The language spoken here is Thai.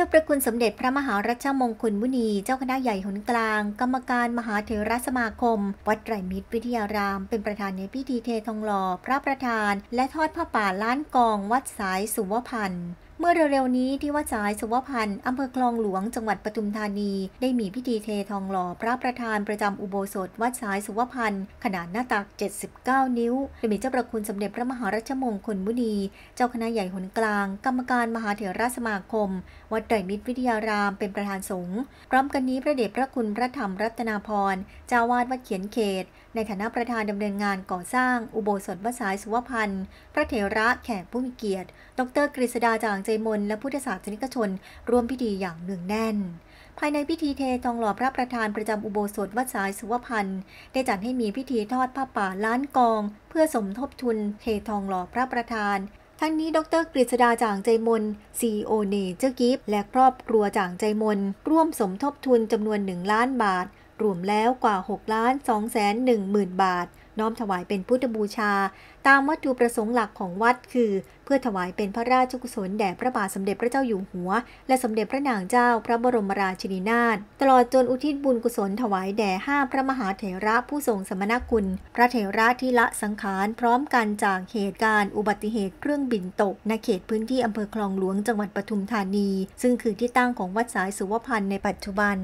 จ้าประคุณสมเด็จพระมหารัชมงคลมุนี เจ้าคณะใหญ่หนกลาง กรรมการมหาเถรสมาคม วัดไตรมิตรวิทยาราม เป็นประธานในพิธีเททองหล่อพระประธาน และทอดผ้าป่าล้านกอง วัดสายสุวพันธ์เมื่อเร็วๆนี้ที่วัดสายสุวพันธ์อำเภอคลองหลวงจังหวัดปทุมธานี ได้มีพิธีเททองหล่อ พระประธานประจำอุโบสถวัดสายสุวพันธ์ ขนาดหน้าตัก 79 นิ้วโดยมีเจ้าประคุณสมเด็จพระมหารัชมงคลมุนี เจ้าคณะใหญ่หนกลาง กรรมการมหาเถรสมาคม วัดไตรมิตรวิทยารามเป็นประธานสงฆ์ พร้อมกันนี้พระเดชพระคุณพระธรรมรัตนาพรเจ้าวาดวัดเขียนเขต ในฐานะประธานดำเนินงานก่อสร้าง อุโบสถวัดสายสุวพันธ์ พระเถระแขกผู้มีเกียรติ ดรกฤษดาจางจมนและพุทธศาสนิกชน ร่วมพิธีอย่างเนืองแน่น ภายในพิธีเททองหล่อพระประธานประจำอุโบสถวัดสายสุวพันธ์ ได้จัดให้มีพิธีทอดผ้าป่าล้านกอง เพื่อสมทบทุน เททองหล่อพระประธาน ทั้งนี้ดรกฤษดาจางใจมนซีโอเนเจอร์กิฟและครอบครัวจางใจมนร่วมสมทบทุนจำนวน1ล้านบาทรวมแล้วกว่า6ล้าน2แสน1หมื่นบาท น้อมถวายเป็นพุทธบูชา ตามวัตถุประสงค์หลักของวัดคือ เพื่อถวายเป็นพระราชกุศลแด่พระบาทสมเด็จพระเจ้าอยู่หัว และสมเด็จพระนางเจ้าพระบรมราชินีนาถตลอดจนอุทิศบุญกุศลถวายแด่ห้าพระมหาเถระผู้ทรงสมณคุณพระเถระที่ละสังขารพร้อมกันจากเหตุการณ์อุบัติเหตุเครื่องบินตกในเขตพื้นที่อำเภอคลองหลวงจังหวัดปทุมธานี ซึ่งคือที่ตั้งของวัดสายสุวพันธ์ในปัจจุบัน